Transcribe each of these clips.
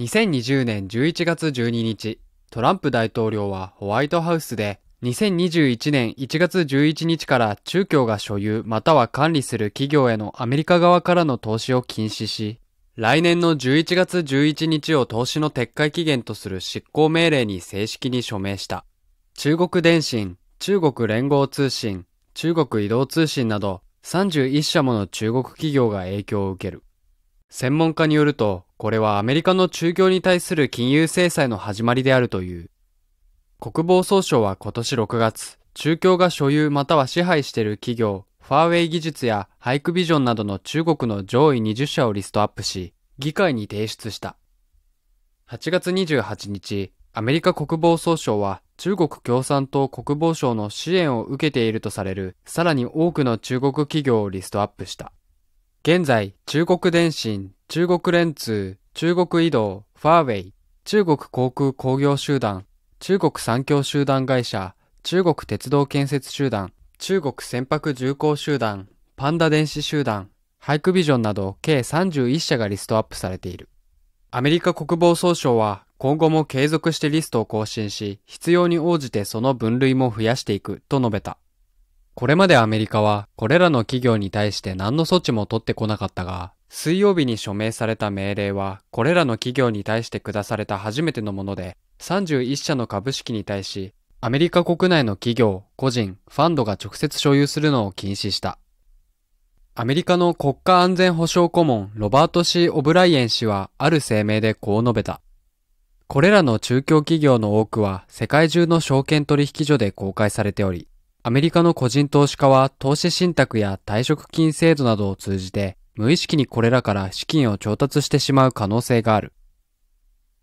2020年11月12日、トランプ大統領はホワイトハウスで2021年1月11日から中共が所有または管理する企業へのアメリカ側からの投資を禁止し、来年の11月11日を投資の撤回期限とする執行命令に正式に署名した。中国電信、中国連合通信、中国移動通信など31社もの中国企業が影響を受ける。専門家によると、これはアメリカの中共に対する金融制裁の始まりであるという。国防総省は今年6月、中共が所有または支配している企業、ファーウェイ技術やハイクビジョンなどの中国の上位20社をリストアップし、議会に提出した。8月28日、アメリカ国防総省は中国共産党国防省の支援を受けているとされるさらに多くの中国企業をリストアップした。現在、中国電信、中国連通、中国移動、ファーウェイ、中国航空工業集団、中国産業集団会社、中国鉄道建設集団、中国船舶重工集団、パンダ電子集団、ハイクビジョンなど計31社がリストアップされている。アメリカ国防総省は今後も継続してリストを更新し、必要に応じてその分類も増やしていくと述べた。これまでアメリカはこれらの企業に対して何の措置も取ってこなかったが、水曜日に署名された命令は、これらの企業に対して下された初めてのもので、31社の株式に対し、アメリカ国内の企業、個人、ファンドが直接所有するのを禁止した。アメリカの国家安全保障顧問ロバート C・ オブライエン氏はある声明でこう述べた。これらの中共企業の多くは世界中の証券取引所で公開されており、アメリカの個人投資家は投資信託や退職金制度などを通じて無意識にこれらから資金を調達してしまう可能性がある。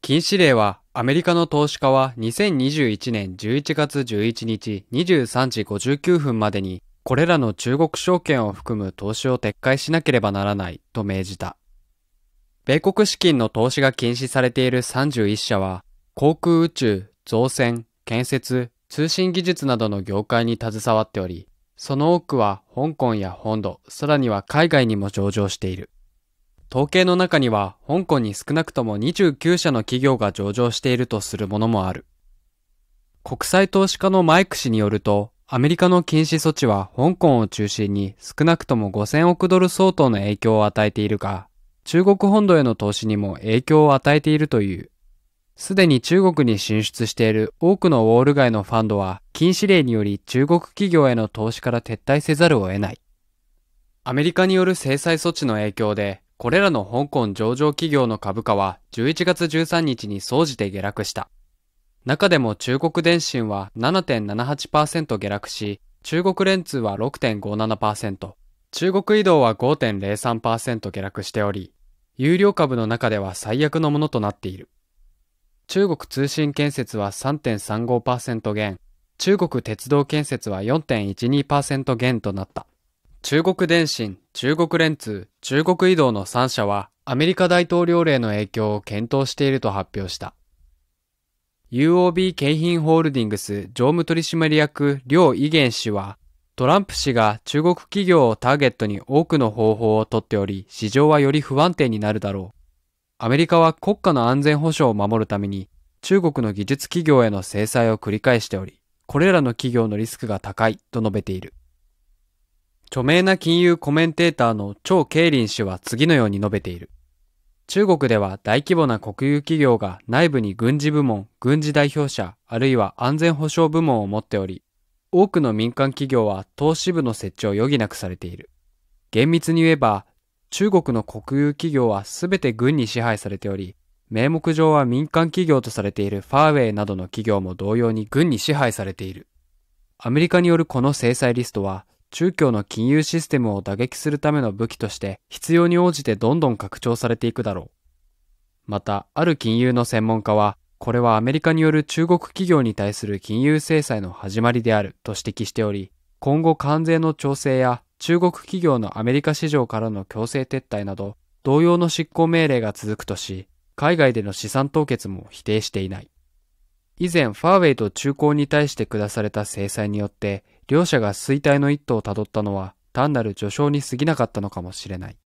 禁止令はアメリカの投資家は2021年11月11日23時59分までにこれらの中国証券を含む投資を撤回しなければならないと命じた。米国資金の投資が禁止されている31社は航空宇宙、造船、建設、通信技術などの業界に携わっており、その多くは香港や本土、さらには海外にも上場している。統計の中には香港に少なくとも29社の企業が上場しているとするものもある。国際投資家のマイク氏によると、アメリカの禁止措置は香港を中心に少なくとも5000億ドル相当の影響を与えているが、中国本土への投資にも影響を与えているという。すでに中国に進出している多くのウォール街のファンドは禁止令により中国企業への投資から撤退せざるを得ない。アメリカによる制裁措置の影響で、これらの香港上場企業の株価は11月13日に総じて下落した。中でも中国電信は7.78%下落し、中国連通は6.57%、中国移動は5.03%下落しており、有料株の中では最悪のものとなっている。中国通信建設は3.35%減、中国鉄道建設は4.12%減となった。中国電信、中国連通、中国移動の3社はアメリカ大統領令の影響を検討していると発表した。UOB 京浜ホールディングス常務取締役両威言氏は、トランプ氏が中国企業をターゲットに多くの方法をとっており、市場はより不安定になるだろうアメリカは国家の安全保障を守るために中国の技術企業への制裁を繰り返しており、これらの企業のリスクが高いと述べている。著名な金融コメンテーターの張慶林氏は次のように述べている。中国では大規模な国有企業が内部に軍事部門、軍事代表者、あるいは安全保障部門を持っており、多くの民間企業は投資部の設置を余儀なくされている。厳密に言えば、中国の国有企業は全て軍に支配されており、名目上は民間企業とされているファーウェイなどの企業も同様に軍に支配されている。アメリカによるこの制裁リストは、中共の金融システムを打撃するための武器として必要に応じてどんどん拡張されていくだろう。また、ある金融の専門家は、これはアメリカによる中国企業に対する金融制裁の始まりであると指摘しており、今後関税の調整や中国企業のアメリカ市場からの強制撤退など、同様の執行命令が続くとし、海外での資産凍結も否定していない。以前、ファーウェイと中高に対して下された制裁によって、両者が衰退の一途をたどったのは単なる序章に過ぎなかったのかもしれない。